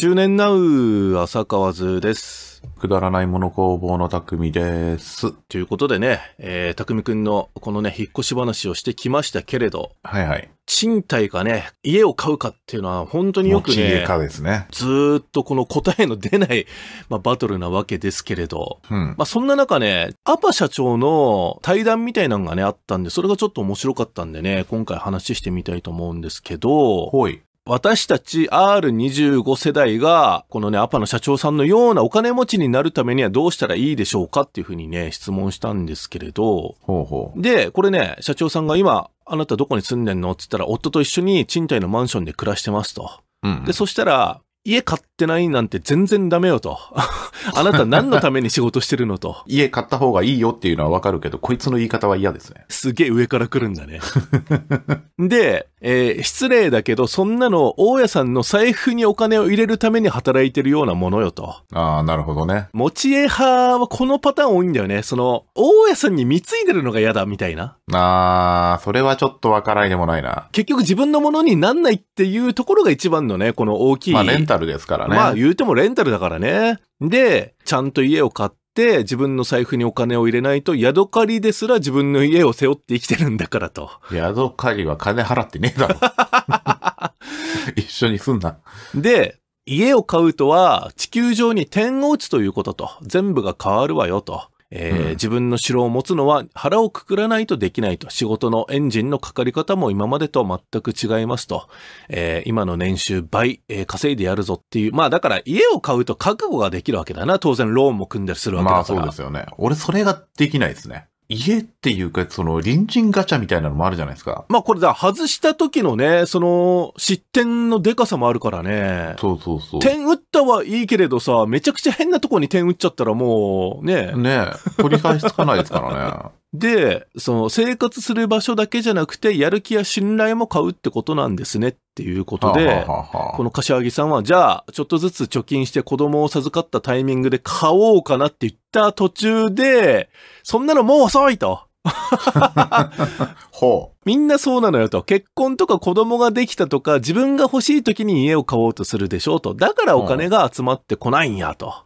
中年ナウ浅川図です。くだらないもの工房の匠です。ということでね、えー、匠くんのこのね、引っ越し話をしてきましたけれど。はいはい。賃貸かね、家を買うかっていうのは本当によくね、家ですねずっとこの答えの出ない、まあ、バトルなわけですけれど、うん、まあ、そんな中ね、アパ社長の対談みたいなのがね、あったんで、それがちょっと面白かったんでね、今回話してみたいと思うんですけど、はい。私たち R25 世代が、このね、アパの社長さんのようなお金持ちになるためにはどうしたらいいでしょうかっていうふうにね、質問したんですけれど、ほうほうで、これね、社長さんが今、あなたどこに住んでんのって言ったら、夫と一緒に賃貸のマンションで暮らしてますと。うんで、そしたら、家買ってないなんて全然ダメよと。あなた何のために仕事してるのと。家買った方がいいよっていうのはわかるけど、こいつの言い方は嫌ですね。すげえ上から来るんだね。で、えー、失礼だけど、そんなの大家さんの財布にお金を入れるために働いてるようなものよと。ああ、なるほどね。持ち家派はこのパターン多いんだよね。その、大家さんに貢いでるのが嫌だみたいな。ああ、それはちょっとわからないでもないな。結局自分のものになんないっていうところが一番のね、この大きい。まあレンタルですからね。まあ言うてもレンタルだからね。で、ちゃんと家を買っして自分の財布にお金を入れないと、ヤドカリですら自分の家を背負って生きてるんだからと。ヤドカリは金払ってねえだろ。一緒にすんな。で、家を買うとは地球上に点を打つということと、全部が変わるわよと。えーうん、自分の城を持つのは腹をくくらないとできないと。仕事のエンジンのかかり方も今までとは全く違いますと。えー、今の年収倍、えー、稼いでやるぞっていう。まあだから家を買うと覚悟ができるわけだな。当然ローンも組んだりするわけだから。まあそうですよね。俺それができないですね。家っていうか、その、隣人ガチャみたいなのもあるじゃないですか。まあこれだ、外した時のね、その、失点のデカさもあるからね。そうそうそう。点打ったはいいけれどさ、めちゃくちゃ変なとこに点打っちゃったらもう、ね。ね取り返しつかないですからね。で、その生活する場所だけじゃなくて、やる気や信頼も買うってことなんですねっていうことで、はあはあはあ、この柏木さんは、じゃあ、ちょっとずつ貯金して子供を授かったタイミングで買おうかなって言った途中で、そんなのもう遅いと。ほう。みんなそうなのよと。結婚とか子供ができたとか、自分が欲しい時に家を買おうとするでしょうと。だからお金が集まってこないんやと。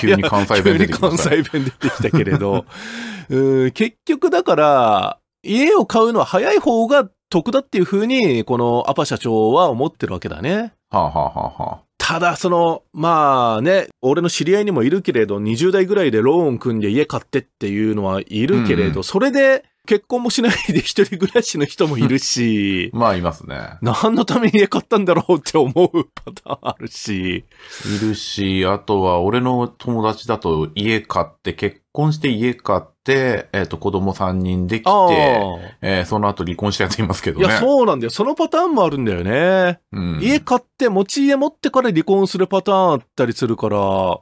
急に関西弁出てきた。関西弁出てきたけれど。うん結局だから、家を買うのは早い方が得だっていうふうに、このアパ社長は思ってるわけだね。はあはあははあ。ただ、その、まあね、俺の知り合いにもいるけれど、20代ぐらいでローン組んで家買ってっていうのはいるけれど、うんそれで結婚もしないで一人暮らしの人もいるし。まあ、いますね。何のために家買ったんだろうって思うパターンあるし。いるし、あとは俺の友達だと家買って、結婚して家買って、て、えっ、ー、と、子供3人できて、えー、その後離婚したやついますけどね。いや、そうなんだよ。そのパターンもあるんだよね。うん、家買って、持ち家持ってから離婚するパターンあったりするから、うん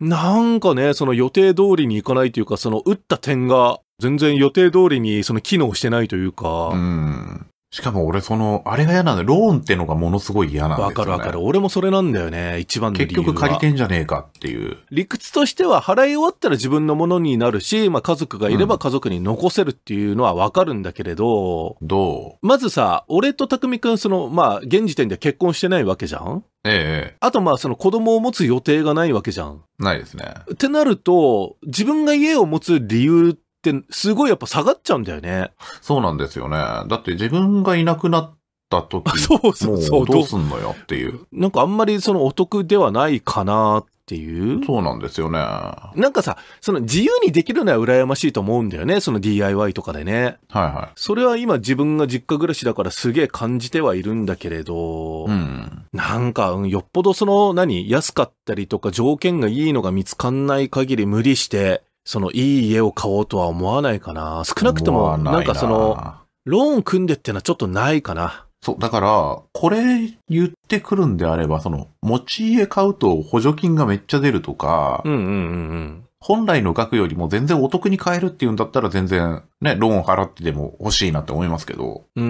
うん、なんかね、その予定通りに行かないというか、その打った点が全然予定通りにその機能してないというか、うん、しかも俺その、あれが嫌なんだよ。ローンってのがものすごい嫌なんだよ、ね。わかるわかる。俺もそれなんだよね。一番の理由結局借りてんじゃねえかっていう。理屈としては払い終わったら自分のものになるし、まあ家族がいれば家族に残せるっていうのはわかるんだけれど、うん、どうまずさ、俺と匠くんその、まあ現時点で結婚してないわけじゃんええ。あとまあその子供を持つ予定がないわけじゃん。ないですね。ってなると、自分が家を持つ理由って、、すごいやっぱ下がっちゃうんだよね。そうなんですよね。だって自分がいなくなった時、そうそうそう。どうすんのよっていう。なんかあんまりそのお得ではないかなっていう。そうなんですよね。なんかさ、その自由にできるのは羨ましいと思うんだよね。その DIY とかでね。はいはい。それは今自分が実家暮らしだからすげえ感じてはいるんだけれど、うん。なんか、よっぽどその何、安かったりとか条件がいいのが見つかんない限り無理して、そのいい家を買おうとは思わないかな。少なくとも、なんかその、ローン組んでってのはちょっとないかな。そう、だから、これ言ってくるんであれば、その、持ち家買うと補助金がめっちゃ出るとか、うんうんうんうん。本来の額よりも全然お得に買えるっていうんだったら全然ね、ローン払ってでも欲しいなって思いますけど。うー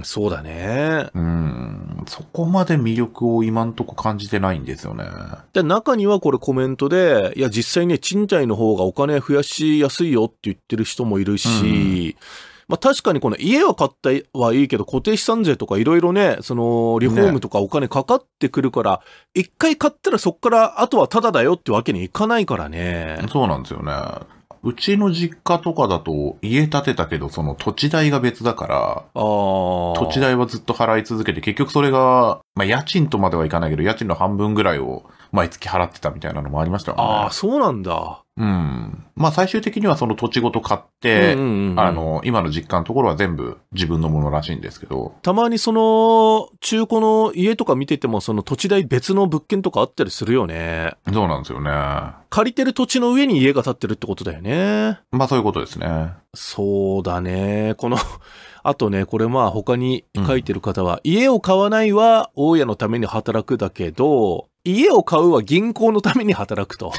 ん、そうだね。うん、そこまで魅力を今んとこ感じてないんですよね。で、中にはこれコメントで、いや実際ね、賃貸の方がお金増やしやすいよって言ってる人もいるし、うんまあ確かにこの家は買ったはいいけど固定資産税とかいろいろね、そのリフォームとかお金かかってくるから、一、ね、回買ったらそこからあとはタダだよってわけにいかないからね。そうなんですよね。うちの実家とかだと家建てたけど、その土地代が別だから、土地代はずっと払い続けて、結局それが、まあ家賃とまではいかないけど、家賃の半分ぐらいを毎月払ってたみたいなのもありましたよね。ああ、そうなんだ。うん。まあ最終的にはその土地ごと買って、あの、今の実家のところは全部自分のものらしいんですけど。たまにその、中古の家とか見てても、その土地代別の物件とかあったりするよね。そうなんですよね。借りてる土地の上に家が建ってるってことだよね。まあそういうことですね。そうだね。この あとね、これまあ他に書いてる方は、うん、家を買わないは大家のために働くだけど、家を買うは銀行のために働くと。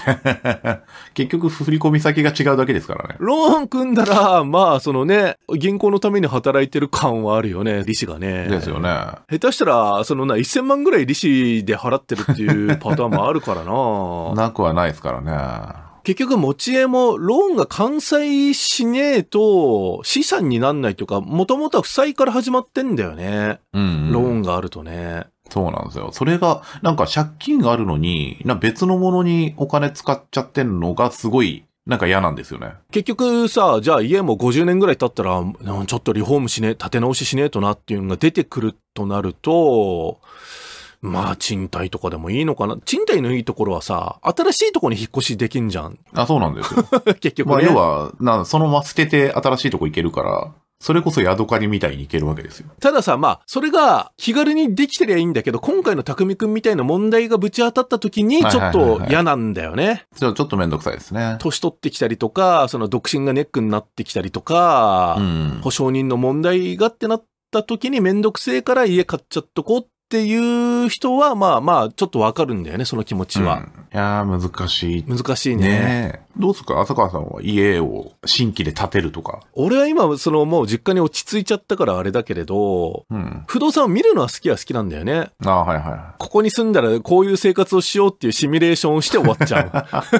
結局、振込先が違うだけですからね。ローン組んだら、まあ、そのね、銀行のために働いてる感はあるよね、利子がね。ですよね。下手したら、そのな、1000万ぐらい利子で払ってるっていうパターンもあるからな。なくはないですからね。結局持ち家もローンが完済しねえと資産になんないというか、もともとは負債から始まってんだよね。うん、うん、ローンがあるとね。そうなんですよ。それが、なんか借金があるのに、な別のものにお金使っちゃってんのがすごい、なんか嫌なんですよね。結局さ、じゃあ家も50年ぐらい経ったら、ちょっとリフォームしね、建て直ししねえとなっていうのが出てくるとなると、まあ、賃貸とかでもいいのかな。賃貸のいいところはさ、新しいところに引っ越しできんじゃん。あ、そうなんですよ。結局ね。まあ、要は、なそのまま捨てて新しいとこ行けるから。それこそヤドカリみたいにいけるわけですよ。たださ、まあ、それが気軽にできてりゃいいんだけど、今回の匠くんみたいな問題がぶち当たった時に、ちょっと嫌なんだよね。ちょっとめんどくさいですね。年取ってきたりとか、その独身がネックになってきたりとか、うん、保証人の問題がってなった時にめんどくせえから家買っちゃっとこうっていう人は、まあまあ、ちょっとわかるんだよね、その気持ちは。うん、いや難しい。難しいねねどうすか浅川さんは家を新規で建てるとか。俺は今、そのもう実家に落ち着いちゃったからあれだけれど、うん、不動産を見るのは好きは好きなんだよね。ああ、はいはい。ここに住んだらこういう生活をしようっていうシミュレーションをして終わっちゃう。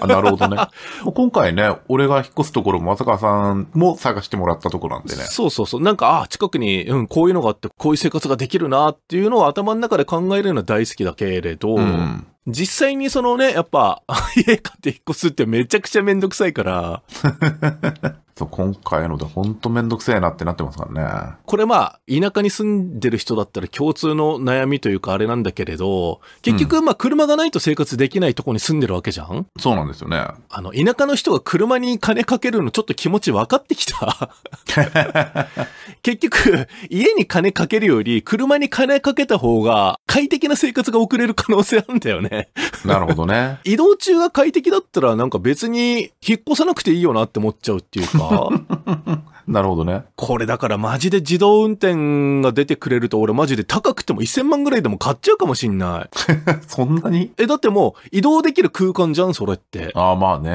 あなるほどね。今回ね、俺が引っ越すところも浅川さんも探してもらったところなんでね。そうそうそう。なんか、ああ、近くに、うん、こういうのがあって、こういう生活ができるなっていうのを頭の中で考えるのは大好きだけれど、うん実際にそのね、やっぱ、家買って引っ越すってめちゃくちゃめんどくさいから、そう、今回のでほんとめんどくせえなってなってますからね。これまあ、田舎に住んでる人だったら共通の悩みというかあれなんだけれど、結局まあ車がないと生活できないとこに住んでるわけじゃん、うん、そうなんですよね。あの、田舎の人が車に金かけるのちょっと気持ち分かってきた。結局、家に金かけるより車に金かけた方が快適な生活が送れる可能性あるんだよね。なるほどね。移動中が快適だったらなんか別に引っ越さなくていいよなって思っちゃうっていうか。か なるほどね。これだからマジで自動運転が出てくれると俺マジで高くても1000万ぐらいでも買っちゃうかもしんない。そんなにえ、だってもう移動できる空間じゃん、それって。ああ、まあね。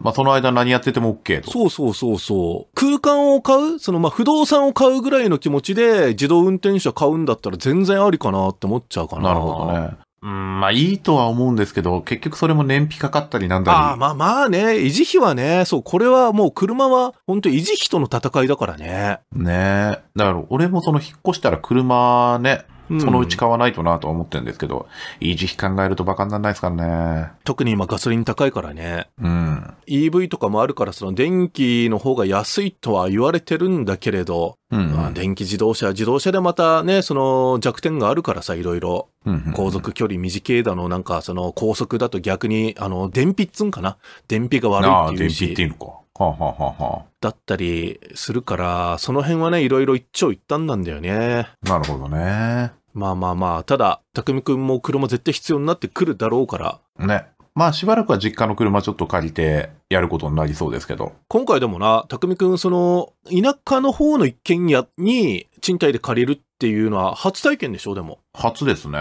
まあその間何やってても OK と。そうそうそうそう。空間を買うそのまあ不動産を買うぐらいの気持ちで自動運転車買うんだったら全然ありかなって思っちゃうかな。なるほどね。うん、まあいいとは思うんですけど、結局それも燃費かかったりなんだり。ああ、まあまあね、維持費はね、そう、これはもう車は本当維持費との戦いだからね。ねえ。だから俺もその引っ越したら車ね、そのうち買わないとなと思ってるんですけど、維持費考えるとバカにならないですからね。特に今ガソリン高いからね。うん。EV とかもあるから、その電気の方が安いとは言われてるんだけれど、うん、うん、電気自動車、自動車でまたね、その弱点があるからさ、いろいろ。航続距離短いだの、なんかその高速だと逆に、あの、電費っつんかな電費が悪いっていうし。ああ、電費っていうのか。はあ、はあははあ、だったりするから、その辺はね、いろいろ一長一短なんだよね。なるほどね。まあまあまあ、ただ、匠くんも車絶対必要になってくるだろうから。ね。まあしばらくは実家の車ちょっと借りてやることになりそうですけど。今回でもな、匠くん、その、田舎の方の一軒家に賃貸で借りるっていうのは初体験でしょ、でも。初ですね。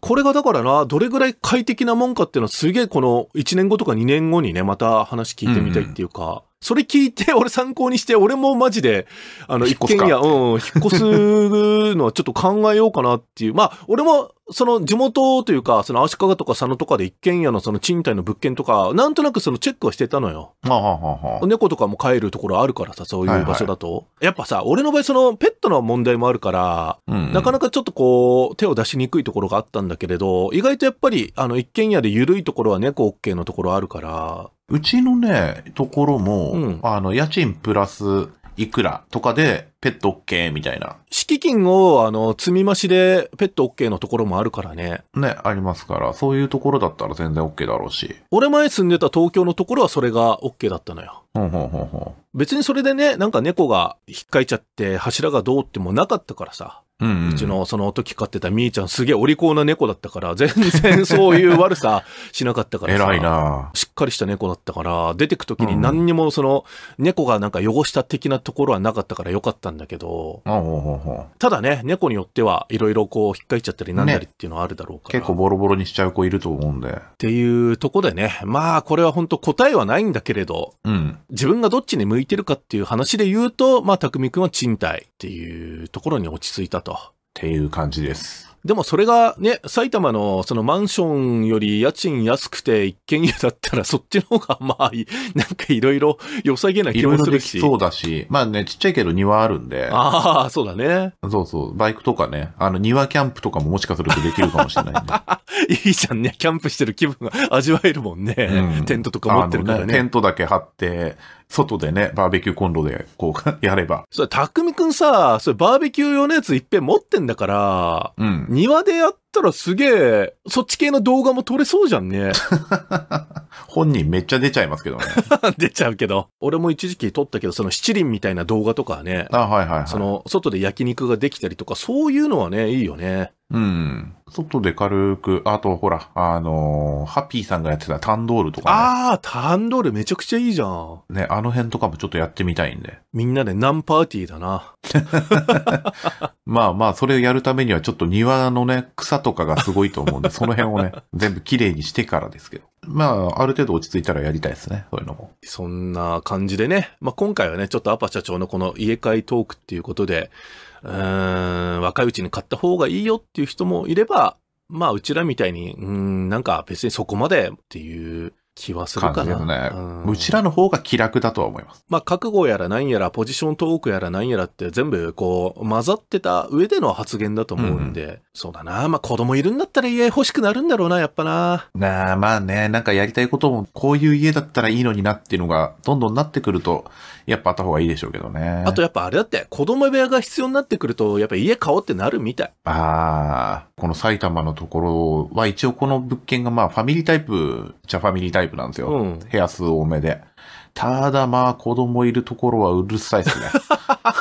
これがだからな、どれぐらい快適なもんかっていうのはすげえこの1年後とか2年後にね、また話聞いてみたいっていうか、それ聞いて、俺参考にして、俺もマジで、あの、一軒家、うん、引っ越すのはちょっと考えようかなっていう。まあ、俺も、その地元というか、その足利とか佐野とかで一軒家のその賃貸の物件とか、なんとなくそのチェックはしてたのよ。猫とかも飼えるところあるからさ、そういう場所だと。やっぱさ、俺の場合そのペットの問題もあるから、なかなかちょっとこう、手を出しにくいところがあったんだけれど、意外とやっぱり、あの、一軒家で緩いところは猫 OK のところあるから、うちのね、ところも、うん、あの、家賃プラスいくらとかで、ペット OK みたいな。敷金を、あの、積み増しで、ペット OK のところもあるからね。ね、ありますから、そういうところだったら全然 OK だろうし。俺前住んでた東京のところはそれが OK だったのよ。ほんほんほんほん。別にそれでね、なんか猫が引っかいちゃって、柱がどうってもなかったからさ。うちのその時飼ってたみーちゃんすげえお利口な猫だったから、全然そういう悪さしなかったから偉いなしっかりした猫だったから、出てく時に何にもその、猫がなんか汚した的なところはなかったからよかったんだけど、ただね、猫によってはいろいろこう引っかいちゃったりなんだりっていうのはあるだろうから、結構ボロボロにしちゃう子いると思うんで。っていうとこでね、まあこれは本当答えはないんだけれど、自分がどっちに向いてるかっていう話で言うと、まあ匠くんは賃貸っていうところに落ち着いたと。っていう感じです。でもそれがね、埼玉のそのマンションより家賃安くて一軒家だったらそっちの方がまあ、なんかいろいろ良さげな気もするし。そうだし、まあね、ちっちゃいけど庭あるんで。ああ、そうだね。そうそう、バイクとかね、あの庭キャンプとかももしかするとできるかもしれない、ね、いいじゃんね。キャンプしてる気分が味わえるもんね。うん、テントとか持ってるからね、ね、テントだけ張って、外でね、バーベキューコンロで、こう、やれば。それ、たくみくんさ、それバーベキュー用のやついっぺん持ってんだから、うん、庭でやっったらすげえ、そっち系の動画も撮れそうじゃんね。本人めっちゃ出ちゃいますけどね。出ちゃうけど。俺も一時期撮ったけど、その七輪みたいな動画とかね。あ、はいはい、はい、その、外で焼肉ができたりとか、そういうのはね、いいよね。うん。外で軽く、あとほら、あのー、ハッピーさんがやってたタンドールとか、ね、ああ、タンドールめちゃくちゃいいじゃん。ね、あの辺とかもちょっとやってみたいんで。みんなで何パーティーだな。まあまあ、それをやるためにはちょっと庭のね、草ととかがすごいと思うんで、その辺をね、全部綺麗にしてからですけど。まあ、ある程度落ち着いたらやりたいですね、そういうのも。そんな感じでね、まあ今回はね、ちょっとアパ社長のこの家買いトークっていうことで、うーん、若いうちに買った方がいいよっていう人もいれば、まあ、うちらみたいに、うん、なんか別にそこまでっていう気はするかな。ね、うちらの方が気楽だとは思います。まあ、覚悟やら何やら、ポジショントークやら何やらって全部こう、混ざってた上での発言だと思うんで、うん、そうだな。まあ、子供いるんだったら家欲しくなるんだろうな、やっぱな。なあ、まあね、なんかやりたいことも、こういう家だったらいいのになっていうのが、どんどんなってくると、やっぱあった方がいいでしょうけどね。あとやっぱあれだって、子供部屋が必要になってくると、やっぱ家買おうってなるみたい。ああ、この埼玉のところは一応この物件がまあ、ファミリータイプじゃファミリータイプイプなんですよ。うん、部屋数多めで。ただまあ子供いるところはうるさいですね。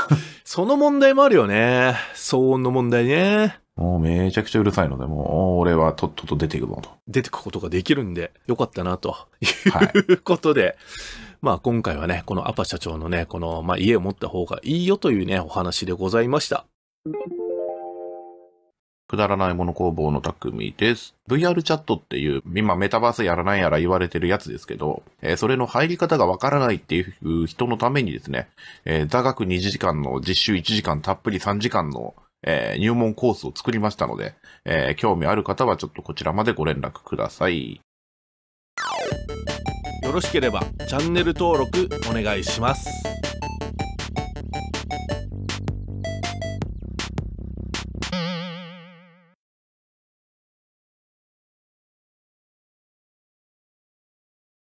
その問題もあるよね。騒音の問題ね。もうめちゃくちゃうるさいので、もう俺はとっとと出ていくぞと。出てくことができるんで、よかったなと。いうことで、はい、まあ今回はね、このアパ社長のね、この、まあ家を持った方がいいよというね、お話でございました。くだらないもの工房の匠です。VR チャットっていう、今メタバースやらないやら言われてるやつですけど、えー、それの入り方がわからないっていう人のためにですね、えー、座学2時間の実習1時間たっぷり3時間の、えー、入門コースを作りましたので、え興味ある方はちょっとこちらまでご連絡ください。よろしければチャンネル登録お願いします。